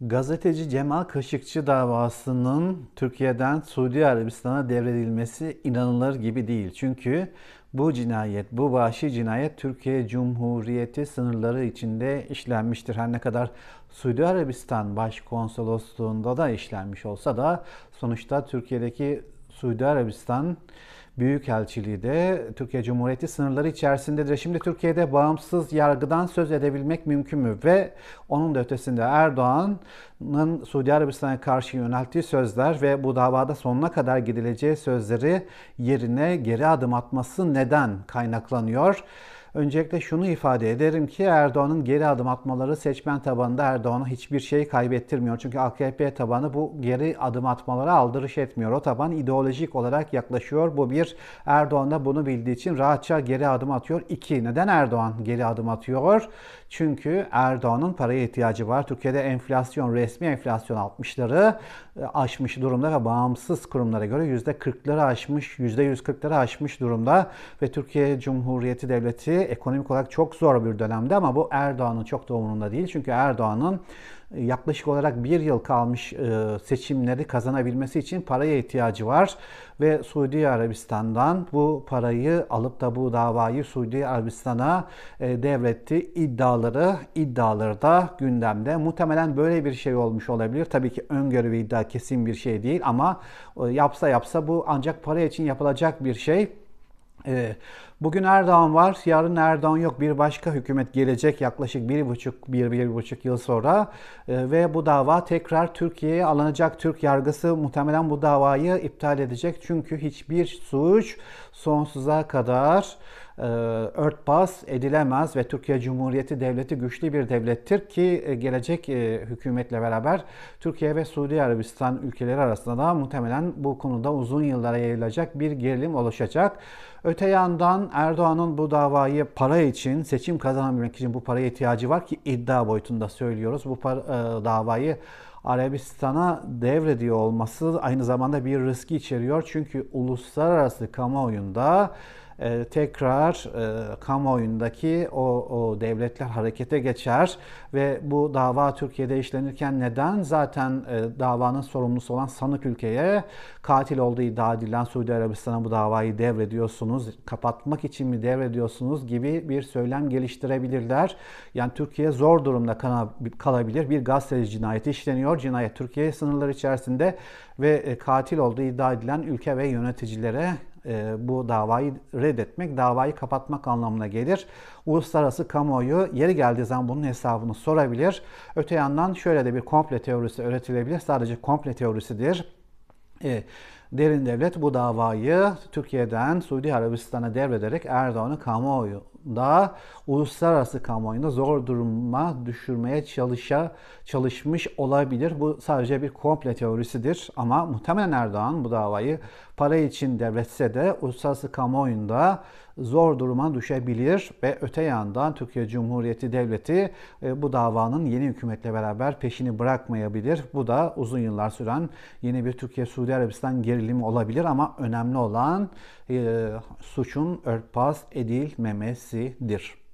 Gazeteci Cemal Kaşıkçı davasının Türkiye'den Suudi Arabistan'a devredilmesi inanılır gibi değil. Çünkü bu cinayet, bu vahşi cinayet Türkiye Cumhuriyeti sınırları içinde işlenmiştir. Her ne kadar Suudi Arabistan Başkonsolosluğunda da işlenmiş olsa da sonuçta Türkiye'deki Suudi Arabistan Büyükelçiliği de Türkiye Cumhuriyeti sınırları içerisindedir. E şimdi Türkiye'de bağımsız yargıdan söz edebilmek mümkün mü? Ve onun da ötesinde Erdoğan'ın Suudi Arabistan'a karşı yönelttiği sözler ve bu davada sonuna kadar gidileceği sözleri yerine geri adım atması neden kaynaklanıyor? Öncelikle şunu ifade ederim ki Erdoğan'ın geri adım atmaları seçmen tabanında Erdoğan'a hiçbir şey kaybettirmiyor. Çünkü AKP tabanı bu geri adım atmalara aldırış etmiyor. O taban ideolojik olarak yaklaşıyor. Bu bir Erdoğan da bunu bildiği için rahatça geri adım atıyor. İki, neden Erdoğan geri adım atıyor? Çünkü Erdoğan'ın paraya ihtiyacı var. Türkiye'de enflasyon, resmi enflasyon 60'ları e, aşmış durumda ve bağımsız kurumlara göre %40'ları aşmış, %140'ları aşmış durumda ve Türkiye Cumhuriyeti Devleti Ekonomik olarak çok zor bir dönemde ama bu Erdoğan'ın çok da umurunda değil. Çünkü Erdoğan'ın e, yaklaşık olarak bir yıl kalmış e, seçimleri kazanabilmesi için paraya ihtiyacı var. Ve Suudi Arabistan'dan bu parayı alıp da bu davayı Suudi Arabistan'a e, devretti iddiaları iddiaları da gündemde. Muhtemelen böyle bir şey olmuş olabilir. Tabii ki öngörü ve iddia kesin bir şey değil ama yapsa yapsa bu ancak para için yapılacak bir şey. Bugün Erdoğan var, yarın Erdoğan yok. Bir başka hükümet gelecek yaklaşık bir buçuk, bir, bir buçuk yıl sonra ee, ve bu dava tekrar Türkiye'ye alınacak. Türk yargısı muhtemelen bu davayı iptal edecek. Çünkü hiçbir suç sonsuza kadar e, örtbas edilemez ve Türkiye Cumhuriyeti Devleti güçlü bir devlettir ki e, gelecek e, hükümetle beraber Türkiye ve Suudi Arabistan ülkeleri arasında da muhtemelen bu konuda uzun yıllara yayılacak bir gerilim oluşacak. Öte yandan Erdoğan'ın bu davayı para için, seçim kazanabilmek için bu paraya ihtiyacı var ki iddia boyutunda söylüyoruz. Bu para, e, davayı Arabistan'a devrediyor olması aynı zamanda bir riski içeriyor. Çünkü uluslararası kamuoyunda e, tekrar e, kamuoyundaki o, o devletler harekete geçer ve bu dava Türkiye'de işlenirken neden zaten e, davanın sorumlusu olan sanık ülkeye katil olduğu iddia edilen Suudi Arabistan'a bu davayı devrediyorsunuz, kapatmak için mi devrediyorsunuz gibi bir söylem geliştirebilirler. Yani Türkiye zor durumda kalabilir. Bir gazeteci cinayeti işleniyor. Cinayet Türkiye sınırları içerisinde ve e, katil olduğu iddia edilen ülke ve yöneticilere e, bu davayı reddetmek, davayı kapatmak anlamına gelir. Uluslararası kamuoyu yeri geldiği zaman bunun hesabını sorabilir. Öte yandan şöyle de bir komple teorisi öğretilebilir. Sadece komple teorisidir. E, Derin devlet bu davayı Türkiye'den Suudi Arabistan'a devrederek Erdoğan'ı kamuoyu uluslararası kamuoyunda zor duruma düşürmeye çalışa çalışmış olabilir. Bu sadece bir komple teorisidir ama muhtemelen Erdoğan bu davayı para için devretse de uluslararası kamuoyunda zor duruma düşebilir ve öte yandan Türkiye Cumhuriyeti Devleti e, bu davanın yeni hükümetle beraber peşini bırakmayabilir. Bu da uzun yıllar süren yeni bir Türkiye-Suudi Arabistan geri gerilim olabilir ama önemli olan e, suçun örtbas edilmemesidir.